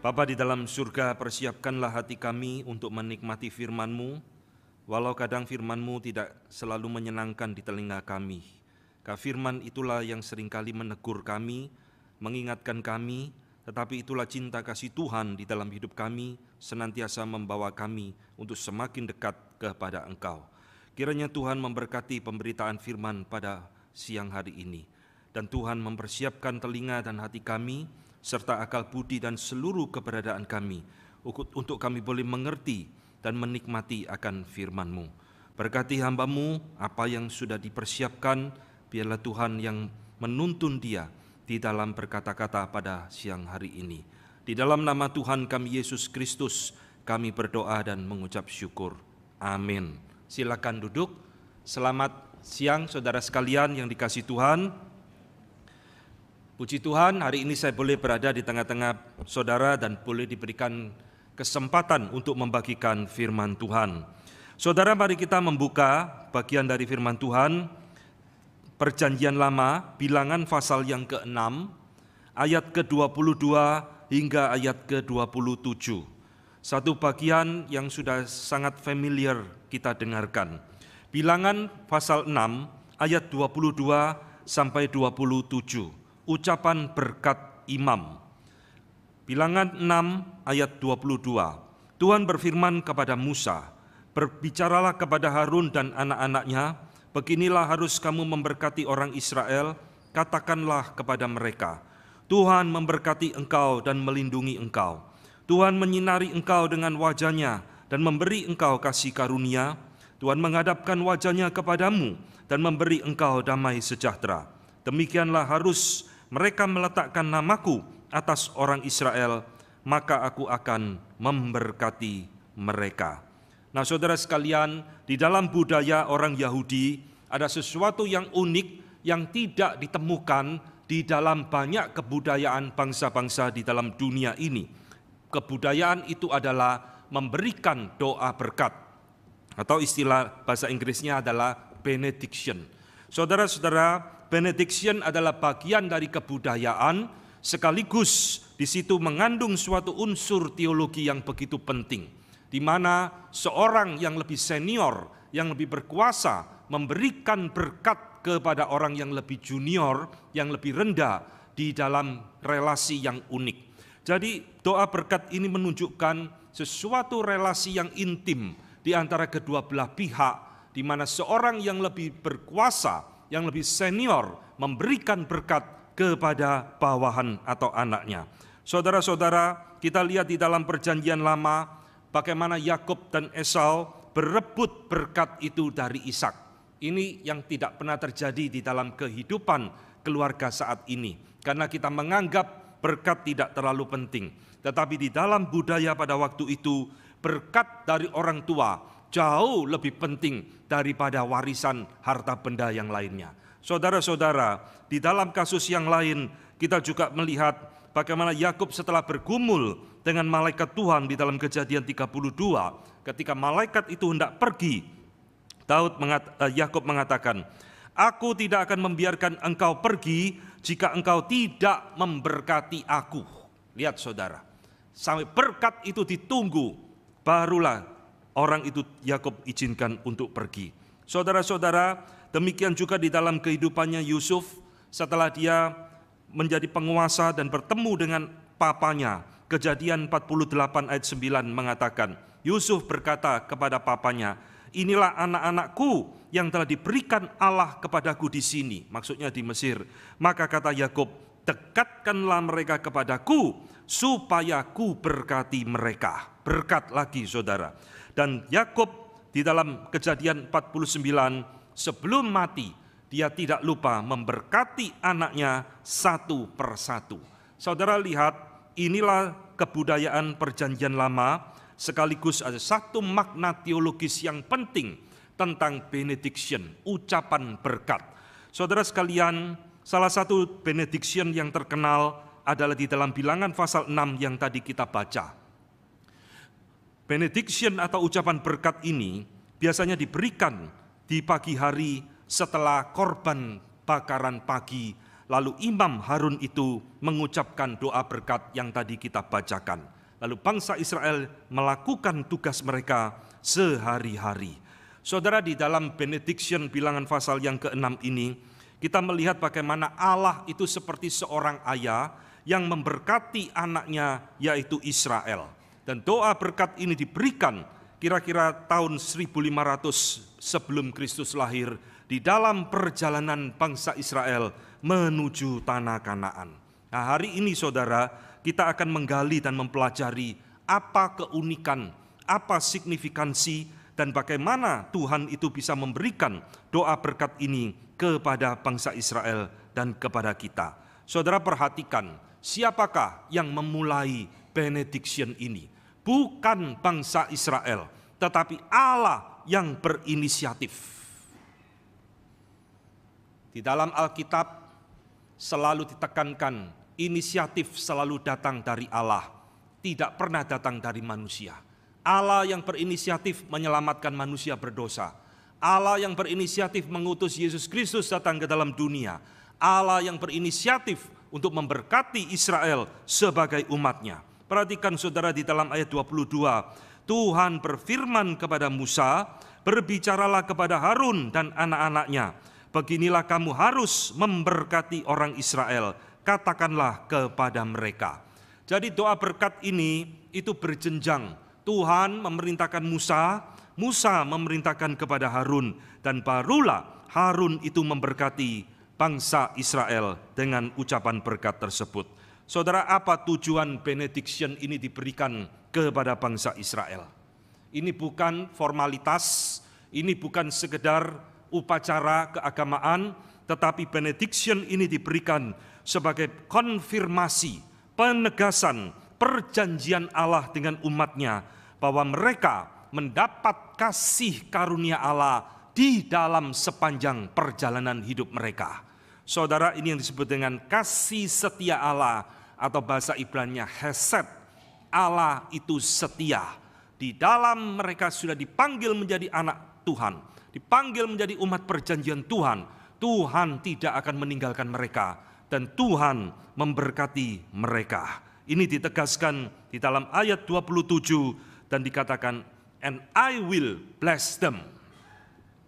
Bapa di dalam surga, persiapkanlah hati kami untuk menikmati firman-Mu, walau kadang firman-Mu tidak selalu menyenangkan di telinga kami. Ka firman itulah yang seringkali menegur kami, mengingatkan kami, tetapi itulah cinta kasih Tuhan di dalam hidup kami, senantiasa membawa kami untuk semakin dekat kepada Engkau. Kiranya Tuhan memberkati pemberitaan firman pada siang hari ini. Dan Tuhan mempersiapkan telinga dan hati kami, serta akal budi dan seluruh keberadaan kami untuk kami boleh mengerti dan menikmati akan firman-Mu. Berkati hambamu apa yang sudah dipersiapkan, biarlah Tuhan yang menuntun dia di dalam berkata-kata pada siang hari ini. Di dalam nama Tuhan kami Yesus Kristus, kami berdoa dan mengucap syukur. Amin. Silakan duduk. Selamat siang saudara sekalian yang dikasih Tuhan. Puji Tuhan, hari ini saya boleh berada di tengah-tengah saudara dan boleh diberikan kesempatan untuk membagikan firman Tuhan. Saudara, mari kita membuka bagian dari firman Tuhan, Perjanjian Lama, bilangan pasal yang ke-6, ayat ke-22 hingga ayat ke-27. Satu bagian yang sudah sangat familiar kita dengarkan. Bilangan pasal 6 ayat 22 sampai 27 ucapan berkat imam. Bilangan 6 ayat 22. Tuhan berfirman kepada Musa, "Berbicaralah kepada Harun dan anak-anaknya, beginilah harus kamu memberkati orang Israel, katakanlah kepada mereka, Tuhan memberkati engkau dan melindungi engkau. Tuhan menyinari engkau dengan wajahnya dan memberi engkau kasih karunia. Tuhan menghadapkan wajahnya kepadamu dan memberi engkau damai sejahtera. Demikianlah harus mereka meletakkan namaku atas orang Israel, maka aku akan memberkati mereka. Nah, saudara sekalian, di dalam budaya orang Yahudi ada sesuatu yang unik yang tidak ditemukan di dalam banyak kebudayaan bangsa-bangsa di dalam dunia ini. Kebudayaan itu adalah memberikan doa berkat atau istilah bahasa Inggrisnya adalah benediction. Saudara-saudara, benediction adalah bagian dari kebudayaan sekaligus di situ mengandung suatu unsur teologi yang begitu penting di mana seorang yang lebih senior, yang lebih berkuasa memberikan berkat kepada orang yang lebih junior, yang lebih rendah di dalam relasi yang unik. Jadi doa berkat ini menunjukkan sesuatu relasi yang intim di antara kedua belah pihak di mana seorang yang lebih berkuasa yang lebih senior memberikan berkat kepada bawahan atau anaknya. Saudara-saudara, kita lihat di dalam perjanjian lama bagaimana Yakub dan Esau berebut berkat itu dari Ishak. Ini yang tidak pernah terjadi di dalam kehidupan keluarga saat ini. Karena kita menganggap berkat tidak terlalu penting. Tetapi di dalam budaya pada waktu itu, berkat dari orang tua jauh lebih penting daripada warisan harta benda yang lainnya. Saudara-saudara, di dalam kasus yang lain kita juga melihat bagaimana Yakub setelah bergumul dengan malaikat Tuhan di dalam Kejadian 32, ketika malaikat itu hendak pergi, Daud mengat, eh, Yakub mengatakan, "Aku tidak akan membiarkan engkau pergi jika engkau tidak memberkati aku." Lihat saudara, sampai berkat itu ditunggu, barulah orang itu Yakob izinkan untuk pergi. Saudara-saudara, demikian juga di dalam kehidupannya Yusuf setelah dia menjadi penguasa dan bertemu dengan papanya. Kejadian 48 ayat 9 mengatakan, Yusuf berkata kepada papanya, inilah anak-anakku yang telah diberikan Allah kepadaku di sini, maksudnya di Mesir. Maka kata Yakob, dekatkanlah mereka kepadaku supaya ku berkati mereka. Berkat lagi saudara. Dan Yakub di dalam kejadian 49 sebelum mati dia tidak lupa memberkati anaknya satu persatu. Saudara lihat inilah kebudayaan perjanjian lama sekaligus ada satu makna teologis yang penting tentang benediction, ucapan berkat. Saudara sekalian, salah satu benediction yang terkenal adalah di dalam bilangan pasal 6 yang tadi kita baca. Benediction atau ucapan berkat ini biasanya diberikan di pagi hari setelah korban bakaran pagi, lalu Imam Harun itu mengucapkan doa berkat yang tadi kita bacakan. Lalu bangsa Israel melakukan tugas mereka sehari-hari. Saudara di dalam benediction bilangan pasal yang ke-6 ini, kita melihat bagaimana Allah itu seperti seorang ayah yang memberkati anaknya yaitu Israel. Dan doa berkat ini diberikan kira-kira tahun 1500 sebelum Kristus lahir di dalam perjalanan bangsa Israel menuju tanah Kanaan. Nah, hari ini saudara, kita akan menggali dan mempelajari apa keunikan, apa signifikansi dan bagaimana Tuhan itu bisa memberikan doa berkat ini kepada bangsa Israel dan kepada kita. Saudara perhatikan, siapakah yang memulai benediction ini? bukan bangsa Israel, tetapi Allah yang berinisiatif. Di dalam Alkitab selalu ditekankan inisiatif selalu datang dari Allah, tidak pernah datang dari manusia. Allah yang berinisiatif menyelamatkan manusia berdosa. Allah yang berinisiatif mengutus Yesus Kristus datang ke dalam dunia. Allah yang berinisiatif untuk memberkati Israel sebagai umatnya. Perhatikan saudara di dalam ayat 22. Tuhan berfirman kepada Musa, berbicaralah kepada Harun dan anak-anaknya. Beginilah kamu harus memberkati orang Israel. Katakanlah kepada mereka. Jadi doa berkat ini itu berjenjang. Tuhan memerintahkan Musa, Musa memerintahkan kepada Harun dan barulah Harun itu memberkati bangsa Israel dengan ucapan berkat tersebut. Saudara, apa tujuan benediction ini diberikan kepada bangsa Israel? Ini bukan formalitas, ini bukan sekedar upacara keagamaan, tetapi benediction ini diberikan sebagai konfirmasi, penegasan, perjanjian Allah dengan umatnya bahwa mereka mendapat kasih karunia Allah di dalam sepanjang perjalanan hidup mereka. Saudara, ini yang disebut dengan kasih setia Allah atau bahasa Ibrannya Hesed. Allah itu setia. Di dalam mereka sudah dipanggil menjadi anak Tuhan, dipanggil menjadi umat perjanjian Tuhan. Tuhan tidak akan meninggalkan mereka dan Tuhan memberkati mereka. Ini ditegaskan di dalam ayat 27 dan dikatakan and I will bless them.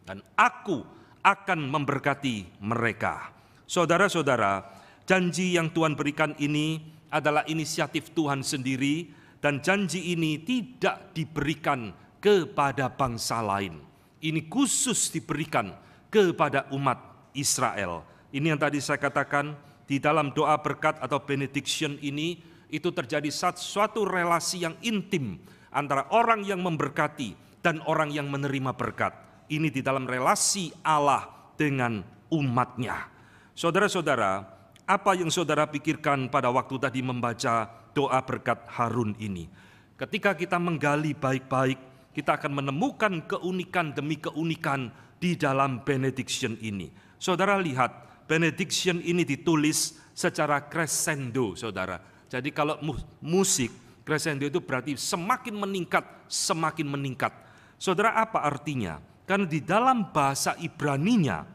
Dan aku akan memberkati mereka. Saudara-saudara, Janji yang Tuhan berikan ini adalah inisiatif Tuhan sendiri dan janji ini tidak diberikan kepada bangsa lain. Ini khusus diberikan kepada umat Israel. Ini yang tadi saya katakan di dalam doa berkat atau benediction ini itu terjadi suatu relasi yang intim antara orang yang memberkati dan orang yang menerima berkat. Ini di dalam relasi Allah dengan umatnya. Saudara-saudara, apa yang saudara pikirkan pada waktu tadi membaca doa berkat Harun ini? Ketika kita menggali baik-baik, kita akan menemukan keunikan demi keunikan di dalam benediction ini. Saudara lihat, benediction ini ditulis secara crescendo, saudara. Jadi kalau musik, crescendo itu berarti semakin meningkat, semakin meningkat. Saudara apa artinya? Karena di dalam bahasa Ibraninya,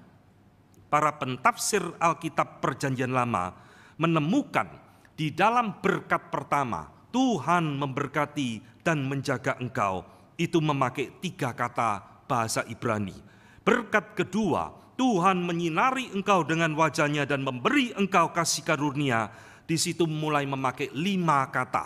para pentafsir Alkitab Perjanjian Lama menemukan di dalam berkat pertama, Tuhan memberkati dan menjaga engkau, itu memakai tiga kata bahasa Ibrani. Berkat kedua, Tuhan menyinari engkau dengan wajahnya dan memberi engkau kasih karunia, di situ mulai memakai lima kata.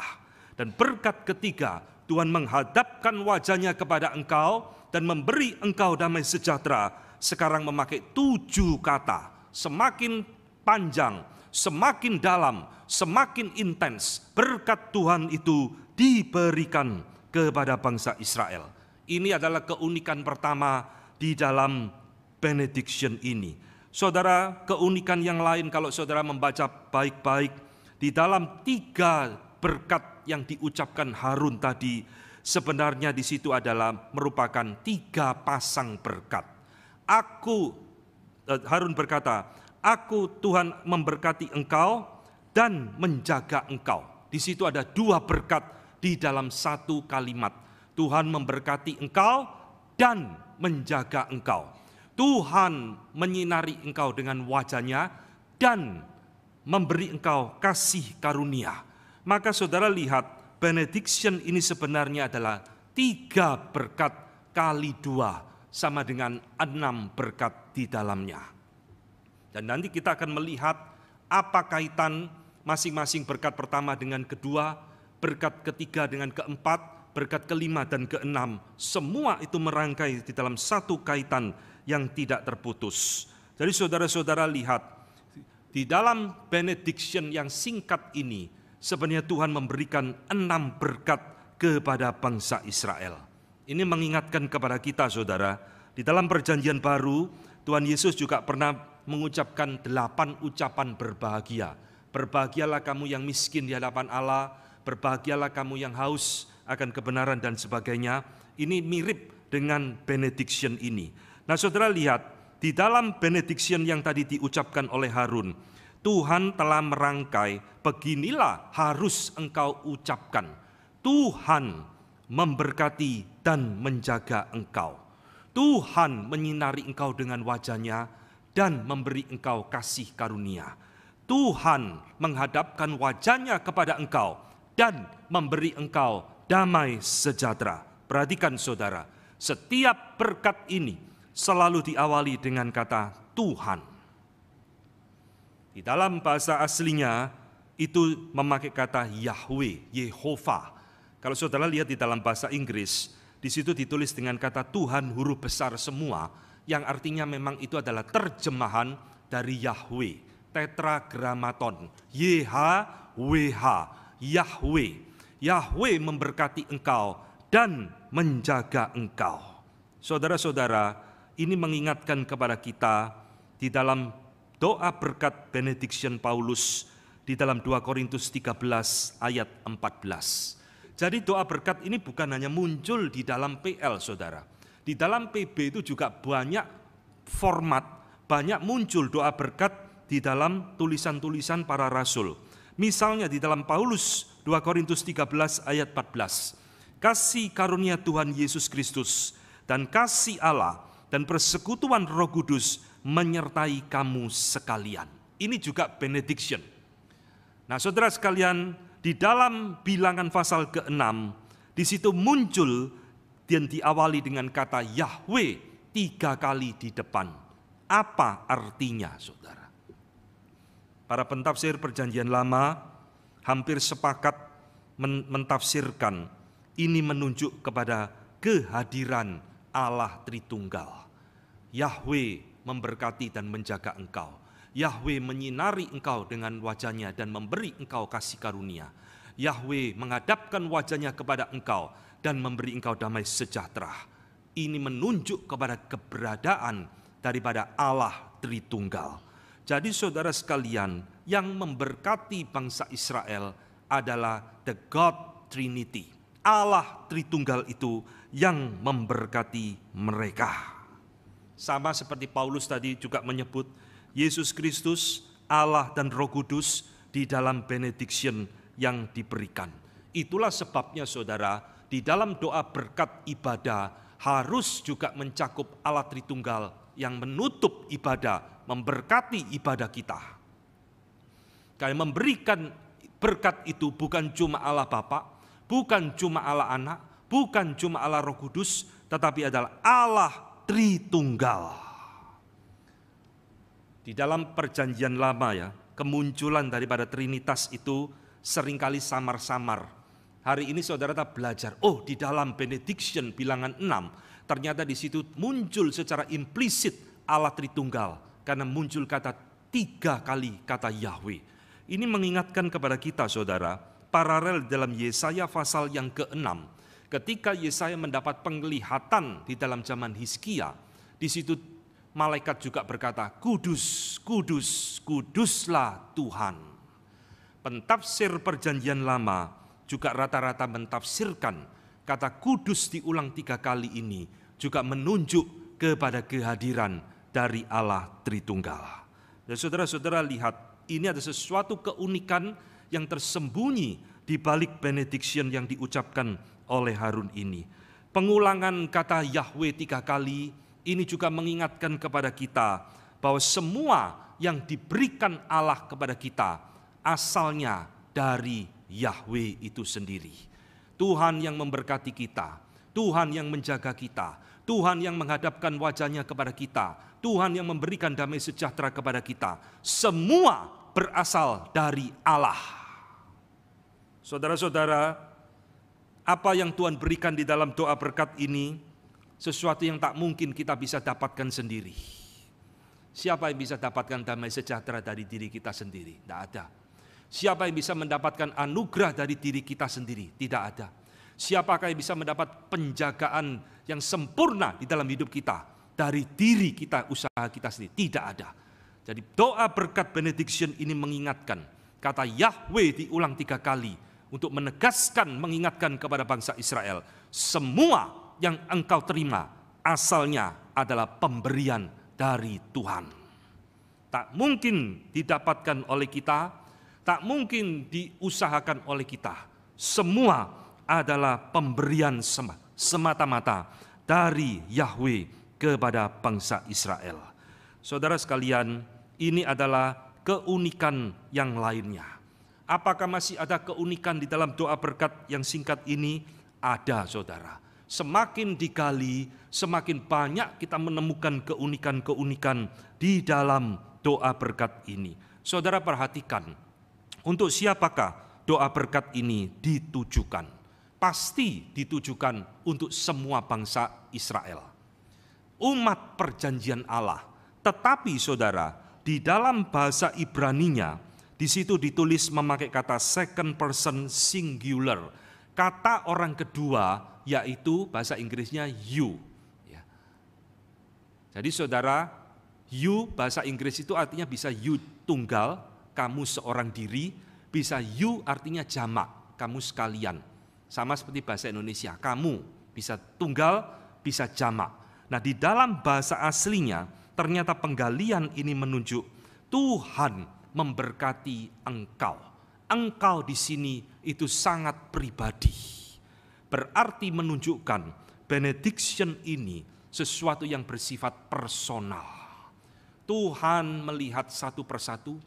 Dan berkat ketiga, Tuhan menghadapkan wajahnya kepada engkau dan memberi engkau damai sejahtera sekarang memakai tujuh kata. Semakin panjang, semakin dalam, semakin intens. Berkat Tuhan itu diberikan kepada bangsa Israel. Ini adalah keunikan pertama di dalam benediction ini. Saudara, keunikan yang lain kalau saudara membaca baik-baik di dalam tiga berkat yang diucapkan Harun tadi, sebenarnya di situ adalah merupakan tiga pasang berkat. Aku eh, Harun berkata, "Aku Tuhan memberkati engkau dan menjaga engkau." Di situ ada dua berkat di dalam satu kalimat. Tuhan memberkati engkau dan menjaga engkau. Tuhan menyinari engkau dengan wajahnya dan memberi engkau kasih karunia. Maka saudara lihat, benediction ini sebenarnya adalah tiga berkat kali dua sama dengan enam berkat di dalamnya. Dan nanti kita akan melihat apa kaitan masing-masing berkat pertama dengan kedua, berkat ketiga dengan keempat, berkat kelima dan keenam. Semua itu merangkai di dalam satu kaitan yang tidak terputus. Jadi saudara-saudara lihat, di dalam benediction yang singkat ini, sebenarnya Tuhan memberikan enam berkat kepada bangsa Israel. Ini mengingatkan kepada kita saudara, di dalam perjanjian baru Tuhan Yesus juga pernah mengucapkan delapan ucapan berbahagia. Berbahagialah kamu yang miskin di hadapan Allah, berbahagialah kamu yang haus akan kebenaran dan sebagainya. Ini mirip dengan benediction ini. Nah saudara lihat, di dalam benediction yang tadi diucapkan oleh Harun, Tuhan telah merangkai, beginilah harus engkau ucapkan. Tuhan memberkati dan menjaga engkau. Tuhan menyinari engkau dengan wajahnya dan memberi engkau kasih karunia. Tuhan menghadapkan wajahnya kepada engkau dan memberi engkau damai sejahtera. Perhatikan saudara, setiap berkat ini selalu diawali dengan kata Tuhan. Di dalam bahasa aslinya itu memakai kata Yahweh, Yehova. Kalau saudara lihat di dalam bahasa Inggris, di situ ditulis dengan kata Tuhan huruf besar semua yang artinya memang itu adalah terjemahan dari Yahweh. Tetragrammaton YHWH, Yahweh. Yahweh memberkati engkau dan menjaga engkau. Saudara-saudara, ini mengingatkan kepada kita di dalam doa berkat benediction Paulus di dalam 2 Korintus 13 ayat 14. Jadi doa berkat ini bukan hanya muncul di dalam PL saudara. Di dalam PB itu juga banyak format, banyak muncul doa berkat di dalam tulisan-tulisan para rasul. Misalnya di dalam Paulus 2 Korintus 13 ayat 14. Kasih karunia Tuhan Yesus Kristus dan kasih Allah dan persekutuan Roh Kudus menyertai kamu sekalian. Ini juga benediction. Nah, saudara sekalian, di dalam bilangan pasal ke-6, di situ muncul dan diawali dengan kata Yahweh tiga kali di depan. Apa artinya, saudara? Para pentafsir perjanjian lama hampir sepakat mentafsirkan ini menunjuk kepada kehadiran Allah Tritunggal. Yahweh memberkati dan menjaga engkau. Yahweh menyinari engkau dengan wajahnya dan memberi engkau kasih karunia. Yahweh menghadapkan wajahnya kepada engkau dan memberi engkau damai sejahtera. Ini menunjuk kepada keberadaan daripada Allah Tritunggal. Jadi saudara sekalian, yang memberkati bangsa Israel adalah the God Trinity. Allah Tritunggal itu yang memberkati mereka. Sama seperti Paulus tadi juga menyebut Yesus Kristus, Allah dan Roh Kudus di dalam benediction yang diberikan. Itulah sebabnya saudara, di dalam doa berkat ibadah harus juga mencakup alat Tritunggal yang menutup ibadah, memberkati ibadah kita. Kami memberikan berkat itu bukan cuma Allah Bapa, bukan cuma Allah Anak, bukan cuma Allah Roh Kudus, tetapi adalah Allah Tritunggal. Di dalam perjanjian lama ya, kemunculan daripada Trinitas itu seringkali samar-samar. Hari ini saudara tak belajar, oh di dalam benediction bilangan 6, ternyata di situ muncul secara implisit Allah Tritunggal, karena muncul kata tiga kali kata Yahweh. Ini mengingatkan kepada kita saudara, paralel dalam Yesaya pasal yang ke-6, ketika Yesaya mendapat penglihatan di dalam zaman Hiskia, di situ malaikat juga berkata, "Kudus, kudus, kuduslah Tuhan." Pentafsir Perjanjian Lama juga rata-rata mentafsirkan kata "kudus" diulang tiga kali ini juga menunjuk kepada kehadiran dari Allah Tritunggal. Dan saudara-saudara lihat, ini ada sesuatu keunikan yang tersembunyi di balik benediction yang diucapkan oleh Harun ini. Pengulangan kata Yahweh tiga kali ini juga mengingatkan kepada kita bahwa semua yang diberikan Allah kepada kita asalnya dari Yahweh itu sendiri. Tuhan yang memberkati kita, Tuhan yang menjaga kita, Tuhan yang menghadapkan wajahnya kepada kita, Tuhan yang memberikan damai sejahtera kepada kita. Semua berasal dari Allah. Saudara-saudara, apa yang Tuhan berikan di dalam doa berkat ini sesuatu yang tak mungkin kita bisa dapatkan sendiri. Siapa yang bisa dapatkan damai sejahtera dari diri kita sendiri? Tidak ada. Siapa yang bisa mendapatkan anugerah dari diri kita sendiri? Tidak ada. Siapakah yang bisa mendapat penjagaan yang sempurna di dalam hidup kita? Dari diri kita, usaha kita sendiri. Tidak ada. Jadi doa berkat benediction ini mengingatkan. Kata Yahweh diulang tiga kali. Untuk menegaskan, mengingatkan kepada bangsa Israel. Semua yang engkau terima asalnya adalah pemberian dari Tuhan. Tak mungkin didapatkan oleh kita, tak mungkin diusahakan oleh kita. Semua adalah pemberian semata-mata dari Yahweh kepada bangsa Israel. Saudara sekalian, ini adalah keunikan yang lainnya. Apakah masih ada keunikan di dalam doa berkat yang singkat ini? Ada, saudara semakin digali, semakin banyak kita menemukan keunikan-keunikan di dalam doa berkat ini. Saudara perhatikan, untuk siapakah doa berkat ini ditujukan? Pasti ditujukan untuk semua bangsa Israel. Umat perjanjian Allah. Tetapi saudara, di dalam bahasa Ibraninya, di situ ditulis memakai kata second person singular Kata orang kedua yaitu bahasa Inggrisnya you. Ya. Jadi saudara, you bahasa Inggris itu artinya bisa you tunggal, kamu seorang diri, bisa you artinya jamak, kamu sekalian. Sama seperti bahasa Indonesia, kamu bisa tunggal, bisa jamak. Nah di dalam bahasa aslinya ternyata penggalian ini menunjuk Tuhan memberkati engkau engkau di sini itu sangat pribadi. Berarti menunjukkan benediction ini sesuatu yang bersifat personal. Tuhan melihat satu persatu,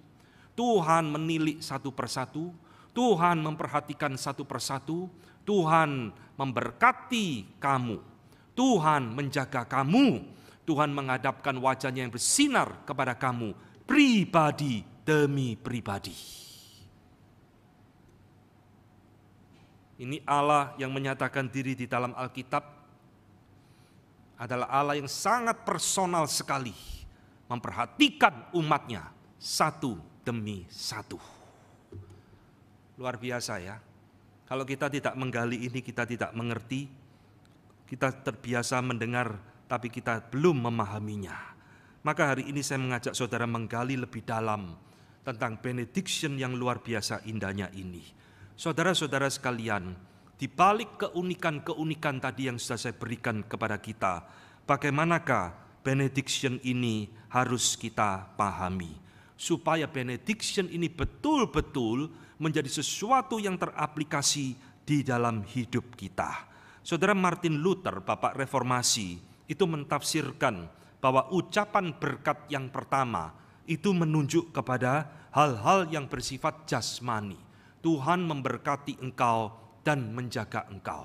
Tuhan menilik satu persatu, Tuhan memperhatikan satu persatu, Tuhan memberkati kamu, Tuhan menjaga kamu, Tuhan menghadapkan wajahnya yang bersinar kepada kamu, pribadi demi pribadi. Ini Allah yang menyatakan diri di dalam Alkitab adalah Allah yang sangat personal sekali memperhatikan umatnya satu demi satu. Luar biasa ya. Kalau kita tidak menggali ini, kita tidak mengerti, kita terbiasa mendengar tapi kita belum memahaminya. Maka hari ini saya mengajak saudara menggali lebih dalam tentang benediction yang luar biasa indahnya ini Saudara-saudara sekalian, di balik keunikan-keunikan tadi yang sudah saya berikan kepada kita, bagaimanakah benediction ini harus kita pahami? Supaya benediction ini betul-betul menjadi sesuatu yang teraplikasi di dalam hidup kita. Saudara Martin Luther, Bapak Reformasi, itu mentafsirkan bahwa ucapan berkat yang pertama itu menunjuk kepada hal-hal yang bersifat jasmani. Tuhan memberkati engkau dan menjaga engkau.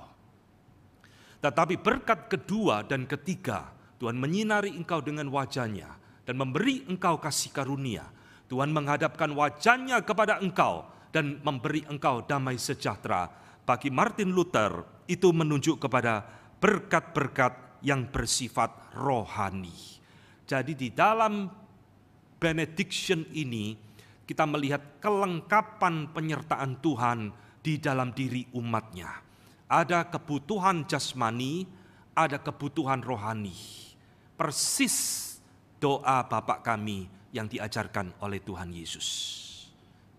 Tetapi berkat kedua dan ketiga, Tuhan menyinari engkau dengan wajahnya dan memberi engkau kasih karunia. Tuhan menghadapkan wajahnya kepada engkau dan memberi engkau damai sejahtera. Bagi Martin Luther, itu menunjuk kepada berkat-berkat yang bersifat rohani. Jadi di dalam benediction ini, kita melihat kelengkapan penyertaan Tuhan di dalam diri umatnya. Ada kebutuhan jasmani, ada kebutuhan rohani. Persis doa Bapak kami yang diajarkan oleh Tuhan Yesus.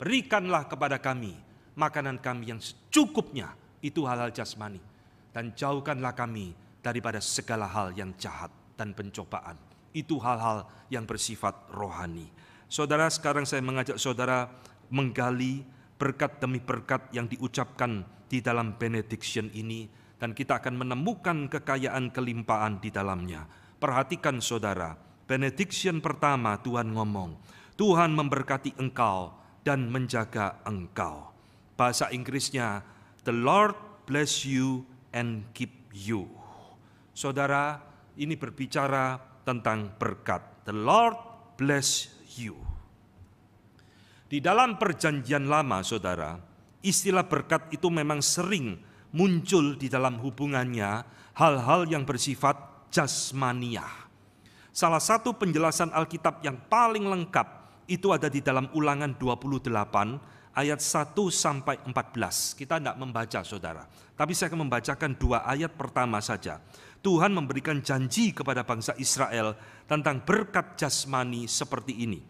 Berikanlah kepada kami makanan kami yang secukupnya, itu halal jasmani. Dan jauhkanlah kami daripada segala hal yang jahat dan pencobaan. Itu hal-hal yang bersifat rohani Saudara, sekarang saya mengajak saudara menggali berkat demi berkat yang diucapkan di dalam benediction ini dan kita akan menemukan kekayaan kelimpahan di dalamnya. Perhatikan saudara, benediction pertama Tuhan ngomong, Tuhan memberkati engkau dan menjaga engkau. Bahasa Inggrisnya, the Lord bless you and keep you. Saudara, ini berbicara tentang berkat. The Lord bless you. Di dalam perjanjian lama, saudara, istilah berkat itu memang sering muncul di dalam hubungannya hal-hal yang bersifat jasmania. Salah satu penjelasan Alkitab yang paling lengkap itu ada di dalam ulangan 28 ayat 1 sampai 14. Kita tidak membaca saudara, tapi saya akan membacakan dua ayat pertama saja. Tuhan memberikan janji kepada bangsa Israel tentang berkat jasmani seperti ini.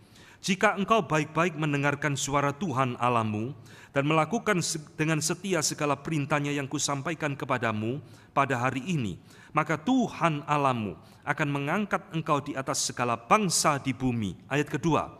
Jika engkau baik-baik mendengarkan suara Tuhan alamu dan melakukan dengan setia segala perintahnya yang kusampaikan kepadamu pada hari ini, maka Tuhan alamu akan mengangkat engkau di atas segala bangsa di bumi. Ayat kedua,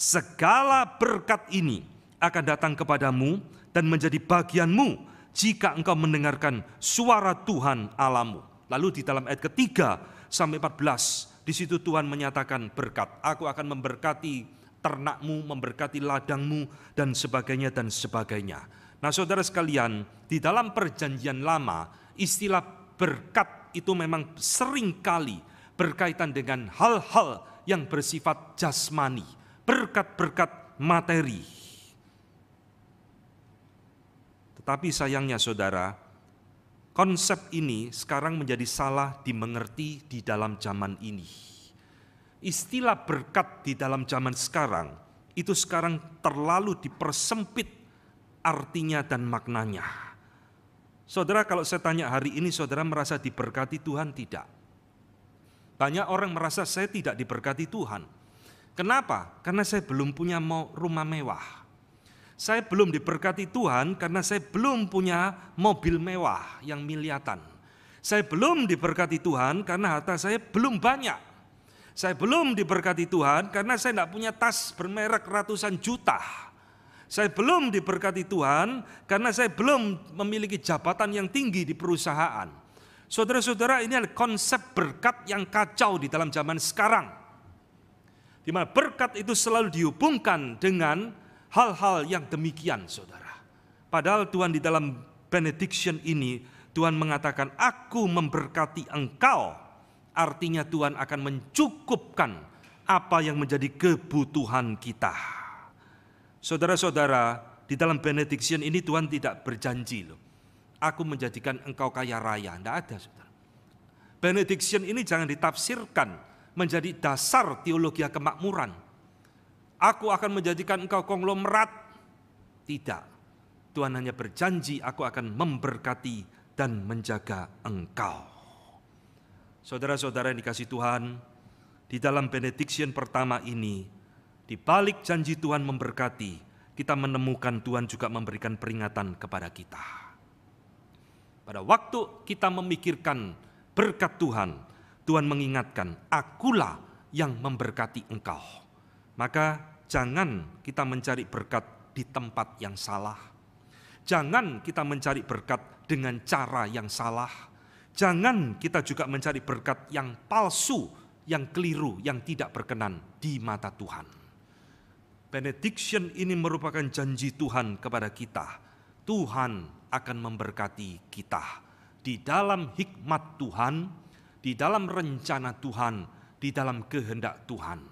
segala berkat ini akan datang kepadamu dan menjadi bagianmu jika engkau mendengarkan suara Tuhan alamu. Lalu di dalam ayat ketiga sampai 14, di situ Tuhan menyatakan berkat. Aku akan memberkati ternakmu, memberkati ladangmu, dan sebagainya, dan sebagainya. Nah saudara sekalian, di dalam perjanjian lama, istilah berkat itu memang sering kali berkaitan dengan hal-hal yang bersifat jasmani, berkat-berkat materi. Tapi sayangnya saudara, konsep ini sekarang menjadi salah dimengerti di dalam zaman ini. Istilah berkat di dalam zaman sekarang itu sekarang terlalu dipersempit artinya dan maknanya. Saudara kalau saya tanya hari ini saudara merasa diberkati Tuhan tidak? Banyak orang merasa saya tidak diberkati Tuhan. Kenapa? Karena saya belum punya mau rumah mewah saya belum diberkati Tuhan karena saya belum punya mobil mewah yang miliatan. Saya belum diberkati Tuhan karena harta saya belum banyak. Saya belum diberkati Tuhan karena saya tidak punya tas bermerek ratusan juta. Saya belum diberkati Tuhan karena saya belum memiliki jabatan yang tinggi di perusahaan. Saudara-saudara, ini adalah konsep berkat yang kacau di dalam zaman sekarang di mana berkat itu selalu dihubungkan dengan hal-hal yang demikian saudara. Padahal Tuhan di dalam benediction ini Tuhan mengatakan aku memberkati engkau. Artinya Tuhan akan mencukupkan apa yang menjadi kebutuhan kita. Saudara-saudara, di dalam benediction ini Tuhan tidak berjanji loh. Aku menjadikan engkau kaya raya, tidak ada saudara. Benediction ini jangan ditafsirkan menjadi dasar teologi kemakmuran aku akan menjadikan engkau konglomerat. Tidak. Tuhan hanya berjanji aku akan memberkati dan menjaga engkau. Saudara-saudara yang dikasih Tuhan, di dalam benediction pertama ini, di balik janji Tuhan memberkati, kita menemukan Tuhan juga memberikan peringatan kepada kita. Pada waktu kita memikirkan berkat Tuhan, Tuhan mengingatkan, "Akulah yang memberkati engkau." Maka jangan kita mencari berkat di tempat yang salah. Jangan kita mencari berkat dengan cara yang salah. Jangan kita juga mencari berkat yang palsu, yang keliru, yang tidak berkenan di mata Tuhan. Benediction ini merupakan janji Tuhan kepada kita. Tuhan akan memberkati kita di dalam hikmat Tuhan, di dalam rencana Tuhan, di dalam kehendak Tuhan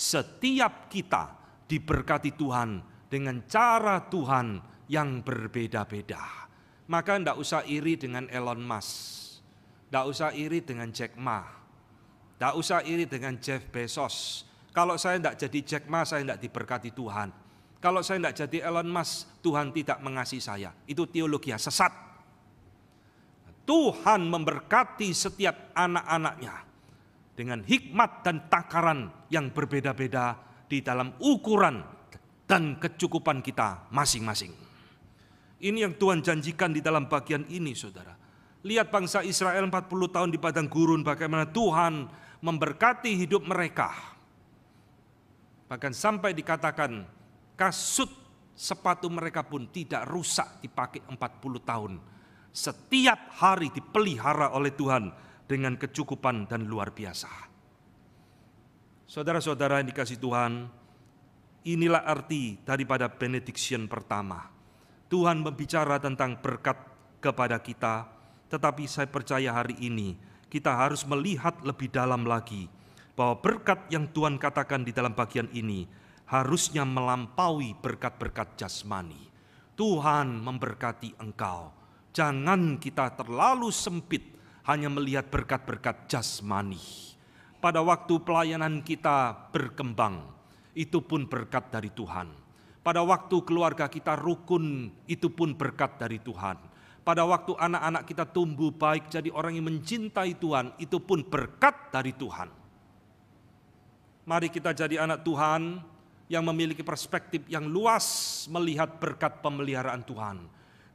setiap kita diberkati Tuhan dengan cara Tuhan yang berbeda-beda. Maka tidak usah iri dengan Elon Musk, tidak usah iri dengan Jack Ma, tidak usah iri dengan Jeff Bezos. Kalau saya tidak jadi Jack Ma, saya tidak diberkati Tuhan. Kalau saya tidak jadi Elon Musk, Tuhan tidak mengasihi saya. Itu teologi sesat. Tuhan memberkati setiap anak-anaknya dengan hikmat dan takaran yang berbeda-beda di dalam ukuran dan kecukupan kita masing-masing. Ini yang Tuhan janjikan di dalam bagian ini, saudara. Lihat bangsa Israel 40 tahun di padang gurun, bagaimana Tuhan memberkati hidup mereka. Bahkan sampai dikatakan kasut sepatu mereka pun tidak rusak dipakai 40 tahun. Setiap hari dipelihara oleh Tuhan dengan kecukupan dan luar biasa. Saudara-saudara yang dikasih Tuhan, inilah arti daripada benediction pertama. Tuhan membicara tentang berkat kepada kita, tetapi saya percaya hari ini kita harus melihat lebih dalam lagi bahwa berkat yang Tuhan katakan di dalam bagian ini harusnya melampaui berkat-berkat jasmani. Tuhan memberkati engkau. Jangan kita terlalu sempit hanya melihat berkat-berkat jasmani. Pada waktu pelayanan kita berkembang, itu pun berkat dari Tuhan. Pada waktu keluarga kita rukun, itu pun berkat dari Tuhan. Pada waktu anak-anak kita tumbuh baik jadi orang yang mencintai Tuhan, itu pun berkat dari Tuhan. Mari kita jadi anak Tuhan yang memiliki perspektif yang luas melihat berkat pemeliharaan Tuhan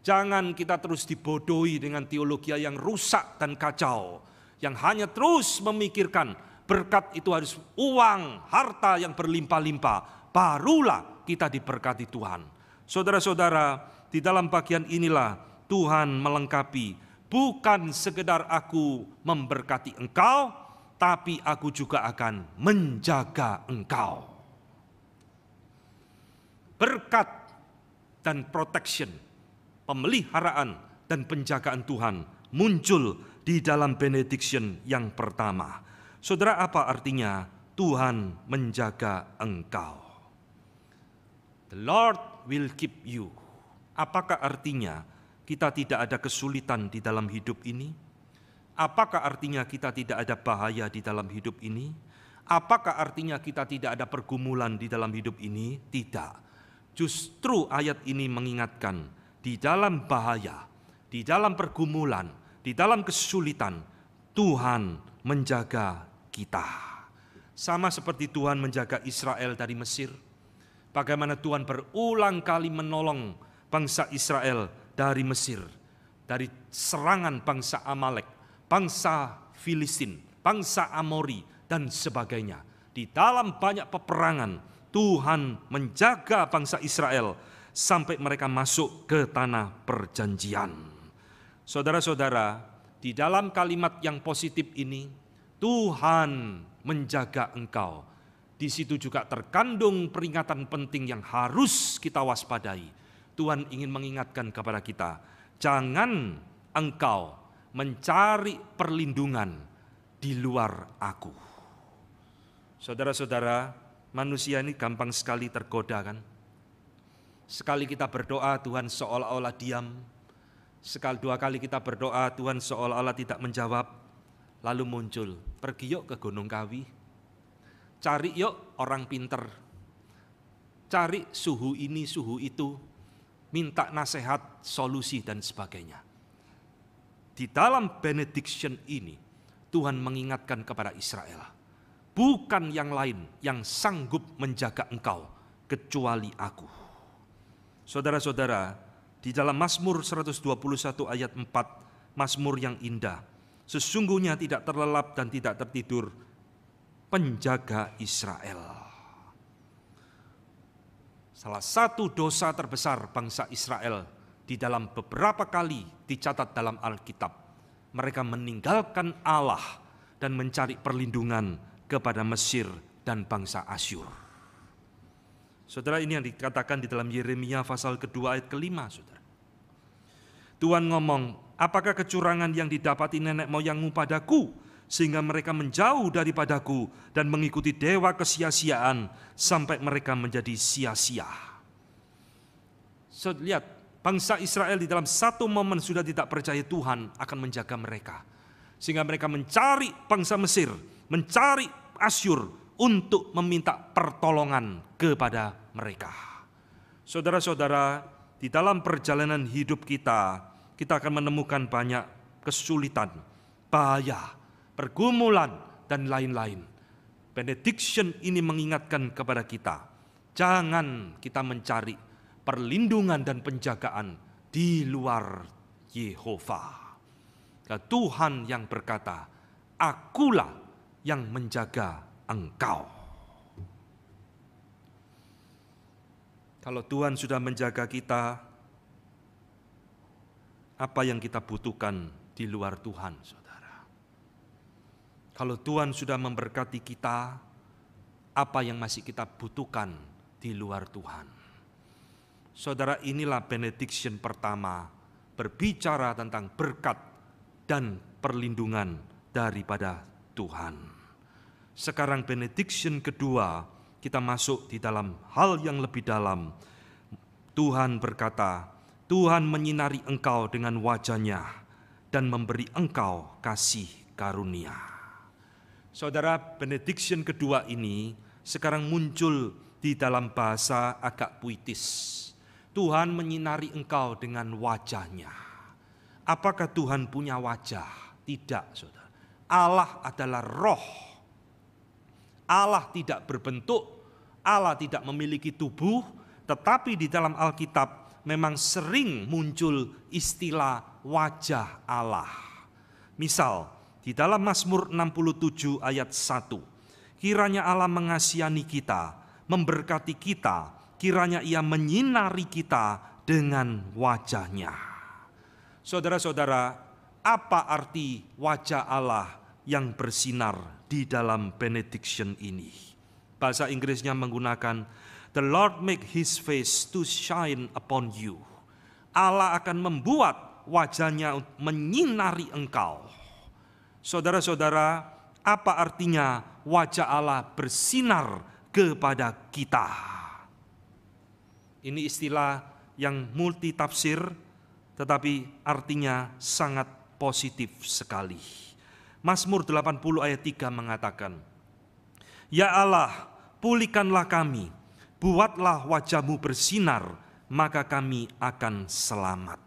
Jangan kita terus dibodohi dengan teologi yang rusak dan kacau, yang hanya terus memikirkan berkat itu harus uang, harta yang berlimpah-limpah, barulah kita diberkati Tuhan. Saudara-saudara, di dalam bagian inilah Tuhan melengkapi bukan sekedar aku memberkati engkau, tapi aku juga akan menjaga engkau. Berkat dan protection pemeliharaan dan penjagaan Tuhan muncul di dalam benediction yang pertama. Saudara, apa artinya Tuhan menjaga engkau? The Lord will keep you. Apakah artinya kita tidak ada kesulitan di dalam hidup ini? Apakah artinya kita tidak ada bahaya di dalam hidup ini? Apakah artinya kita tidak ada pergumulan di dalam hidup ini? Tidak. Justru ayat ini mengingatkan di dalam bahaya, di dalam pergumulan, di dalam kesulitan, Tuhan menjaga kita. Sama seperti Tuhan menjaga Israel dari Mesir, bagaimana Tuhan berulang kali menolong bangsa Israel dari Mesir, dari serangan bangsa Amalek, bangsa Filistin, bangsa Amori, dan sebagainya. Di dalam banyak peperangan, Tuhan menjaga bangsa Israel sampai mereka masuk ke tanah perjanjian. Saudara-saudara, di dalam kalimat yang positif ini, Tuhan menjaga engkau. Di situ juga terkandung peringatan penting yang harus kita waspadai. Tuhan ingin mengingatkan kepada kita, jangan engkau mencari perlindungan di luar aku. Saudara-saudara, manusia ini gampang sekali tergoda kan? Sekali kita berdoa, Tuhan seolah-olah diam. Sekali dua kali kita berdoa, Tuhan seolah-olah tidak menjawab. Lalu muncul, pergi yuk ke Gunung Kawi. Cari yuk orang pinter. Cari suhu ini, suhu itu. Minta nasihat, solusi, dan sebagainya. Di dalam benediction ini, Tuhan mengingatkan kepada Israel. Bukan yang lain yang sanggup menjaga engkau, kecuali aku. Saudara-saudara, di dalam Mazmur 121 ayat 4, Mazmur yang indah, sesungguhnya tidak terlelap dan tidak tertidur, penjaga Israel. Salah satu dosa terbesar bangsa Israel di dalam beberapa kali dicatat dalam Alkitab. Mereka meninggalkan Allah dan mencari perlindungan kepada Mesir dan bangsa Asyur. Saudara ini yang dikatakan di dalam Yeremia pasal kedua ayat kelima, saudara. Tuhan ngomong, apakah kecurangan yang didapati nenek moyangmu padaku sehingga mereka menjauh daripadaku dan mengikuti dewa kesia-siaan sampai mereka menjadi sia-sia. So, lihat, bangsa Israel di dalam satu momen sudah tidak percaya Tuhan akan menjaga mereka. Sehingga mereka mencari bangsa Mesir, mencari Asyur, untuk meminta pertolongan kepada mereka. Saudara-saudara, di dalam perjalanan hidup kita, kita akan menemukan banyak kesulitan, bahaya, pergumulan, dan lain-lain. Benediction ini mengingatkan kepada kita, jangan kita mencari perlindungan dan penjagaan di luar Yehova. Tuhan yang berkata, akulah yang menjaga engkau. Kalau Tuhan sudah menjaga kita, apa yang kita butuhkan di luar Tuhan, saudara? Kalau Tuhan sudah memberkati kita, apa yang masih kita butuhkan di luar Tuhan? Saudara, inilah benediction pertama, berbicara tentang berkat dan perlindungan daripada Tuhan. Sekarang benediction kedua, kita masuk di dalam hal yang lebih dalam. Tuhan berkata, Tuhan menyinari engkau dengan wajahnya dan memberi engkau kasih karunia. Saudara, benediction kedua ini sekarang muncul di dalam bahasa agak puitis. Tuhan menyinari engkau dengan wajahnya. Apakah Tuhan punya wajah? Tidak, saudara. Allah adalah roh Allah tidak berbentuk, Allah tidak memiliki tubuh, tetapi di dalam Alkitab memang sering muncul istilah wajah Allah. Misal, di dalam Mazmur 67 ayat 1, kiranya Allah mengasihani kita, memberkati kita, kiranya ia menyinari kita dengan wajahnya. Saudara-saudara, apa arti wajah Allah yang bersinar di dalam benediction ini. Bahasa Inggrisnya menggunakan The Lord make his face to shine upon you. Allah akan membuat wajahnya menyinari engkau. Saudara-saudara, apa artinya wajah Allah bersinar kepada kita? Ini istilah yang multi tafsir tetapi artinya sangat positif sekali. Mazmur 80 ayat 3 mengatakan, Ya Allah, pulihkanlah kami, buatlah wajahmu bersinar, maka kami akan selamat.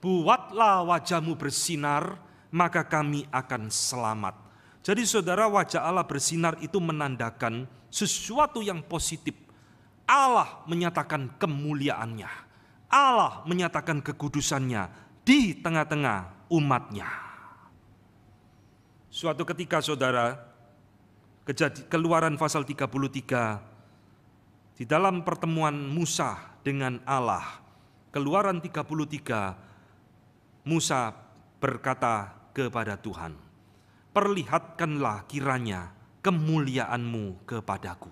Buatlah wajahmu bersinar, maka kami akan selamat. Jadi saudara wajah Allah bersinar itu menandakan sesuatu yang positif. Allah menyatakan kemuliaannya. Allah menyatakan kekudusannya di tengah-tengah umatnya. Suatu ketika saudara, kejadi, keluaran pasal 33, di dalam pertemuan Musa dengan Allah, keluaran 33, Musa berkata kepada Tuhan, Perlihatkanlah kiranya kemuliaanmu kepadaku.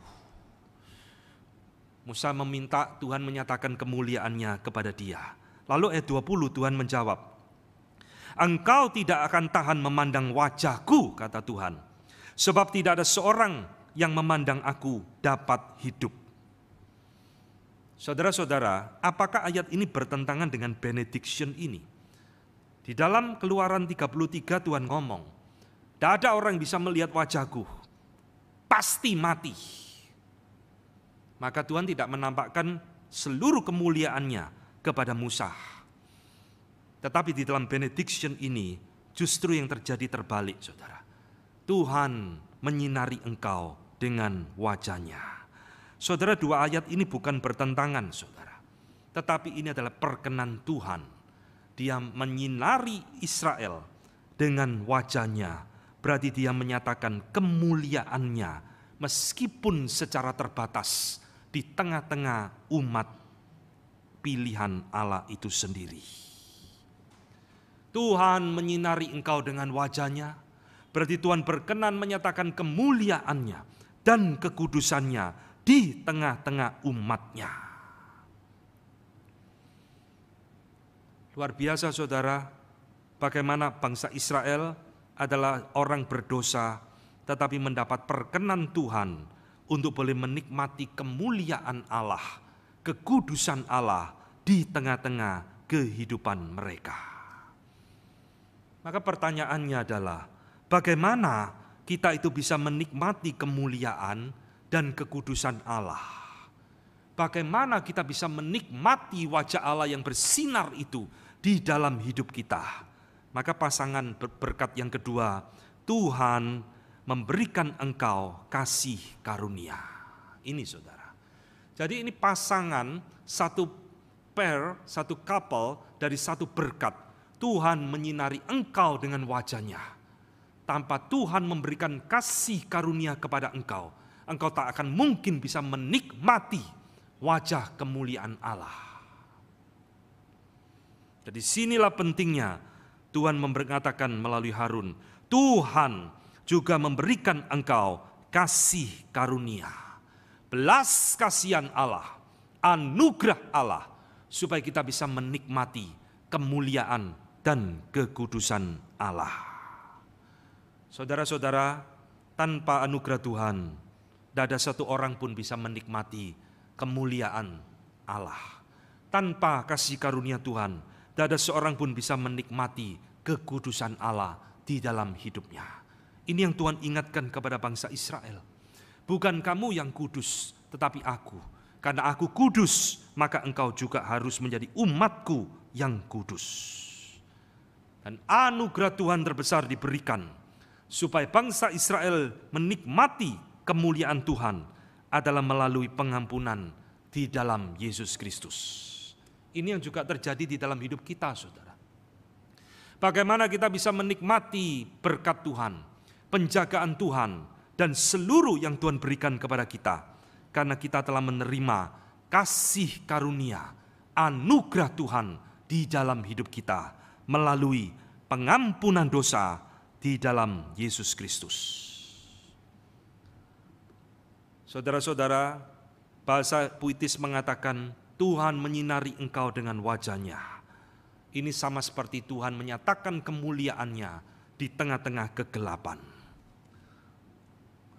Musa meminta Tuhan menyatakan kemuliaannya kepada dia. Lalu ayat 20 Tuhan menjawab, Engkau tidak akan tahan memandang wajahku, kata Tuhan. Sebab tidak ada seorang yang memandang aku dapat hidup. Saudara-saudara, apakah ayat ini bertentangan dengan benediction ini? Di dalam keluaran 33 Tuhan ngomong, tidak ada orang yang bisa melihat wajahku, pasti mati. Maka Tuhan tidak menampakkan seluruh kemuliaannya kepada Musa tetapi di dalam benediction ini justru yang terjadi terbalik, saudara. Tuhan menyinari engkau dengan wajahnya. Saudara, dua ayat ini bukan bertentangan, saudara. Tetapi ini adalah perkenan Tuhan. Dia menyinari Israel dengan wajahnya. Berarti dia menyatakan kemuliaannya meskipun secara terbatas di tengah-tengah umat pilihan Allah itu sendiri. Tuhan menyinari engkau dengan wajahnya, berarti Tuhan berkenan menyatakan kemuliaannya dan kekudusannya di tengah-tengah umatnya. Luar biasa saudara, bagaimana bangsa Israel adalah orang berdosa tetapi mendapat perkenan Tuhan untuk boleh menikmati kemuliaan Allah, kekudusan Allah di tengah-tengah kehidupan mereka. Maka pertanyaannya adalah, bagaimana kita itu bisa menikmati kemuliaan dan kekudusan Allah? Bagaimana kita bisa menikmati wajah Allah yang bersinar itu di dalam hidup kita? Maka pasangan berkat yang kedua, Tuhan memberikan engkau kasih karunia. Ini saudara. Jadi ini pasangan satu pair, satu couple dari satu berkat Tuhan menyinari engkau dengan wajahnya. Tanpa Tuhan memberikan kasih karunia kepada engkau, engkau tak akan mungkin bisa menikmati wajah kemuliaan Allah. Jadi sinilah pentingnya Tuhan memberkatakan melalui Harun, Tuhan juga memberikan engkau kasih karunia. Belas kasihan Allah, anugerah Allah, supaya kita bisa menikmati kemuliaan dan kekudusan Allah. Saudara-saudara, tanpa anugerah Tuhan, tidak ada satu orang pun bisa menikmati kemuliaan Allah. Tanpa kasih karunia Tuhan, tidak ada seorang pun bisa menikmati kekudusan Allah di dalam hidupnya. Ini yang Tuhan ingatkan kepada bangsa Israel. Bukan kamu yang kudus, tetapi aku. Karena aku kudus, maka engkau juga harus menjadi umatku yang kudus. Dan anugerah Tuhan terbesar diberikan supaya bangsa Israel menikmati kemuliaan Tuhan adalah melalui pengampunan di dalam Yesus Kristus. Ini yang juga terjadi di dalam hidup kita, saudara. Bagaimana kita bisa menikmati berkat Tuhan, penjagaan Tuhan, dan seluruh yang Tuhan berikan kepada kita, karena kita telah menerima kasih karunia, anugerah Tuhan di dalam hidup kita melalui pengampunan dosa di dalam Yesus Kristus. Saudara-saudara, bahasa puitis mengatakan Tuhan menyinari engkau dengan wajahnya. Ini sama seperti Tuhan menyatakan kemuliaannya di tengah-tengah kegelapan.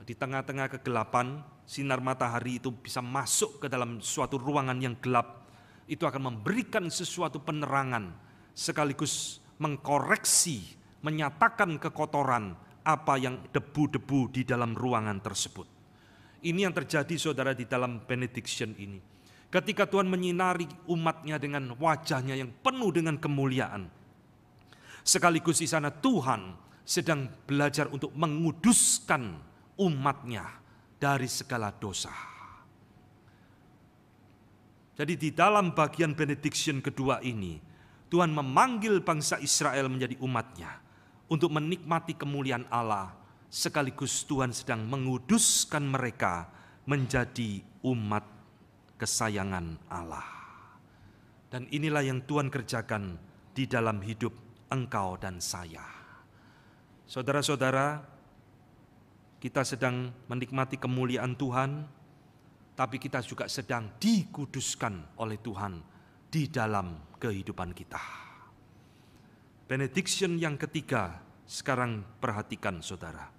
Di tengah-tengah kegelapan, sinar matahari itu bisa masuk ke dalam suatu ruangan yang gelap. Itu akan memberikan sesuatu penerangan sekaligus mengkoreksi, menyatakan kekotoran apa yang debu-debu di dalam ruangan tersebut. Ini yang terjadi saudara di dalam benediction ini. Ketika Tuhan menyinari umatnya dengan wajahnya yang penuh dengan kemuliaan. Sekaligus di sana Tuhan sedang belajar untuk menguduskan umatnya dari segala dosa. Jadi di dalam bagian benediction kedua ini, Tuhan memanggil bangsa Israel menjadi umatnya untuk menikmati kemuliaan Allah, sekaligus Tuhan sedang menguduskan mereka menjadi umat kesayangan Allah. Dan inilah yang Tuhan kerjakan di dalam hidup engkau dan saya. Saudara-saudara, kita sedang menikmati kemuliaan Tuhan, tapi kita juga sedang dikuduskan oleh Tuhan di dalam kehidupan kita. Benediction yang ketiga, sekarang perhatikan saudara.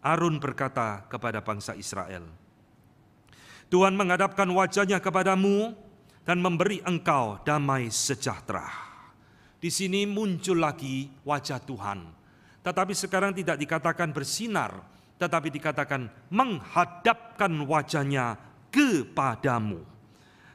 Arun berkata kepada bangsa Israel, Tuhan menghadapkan wajahnya kepadamu dan memberi engkau damai sejahtera. Di sini muncul lagi wajah Tuhan. Tetapi sekarang tidak dikatakan bersinar, tetapi dikatakan menghadapkan wajahnya kepadamu.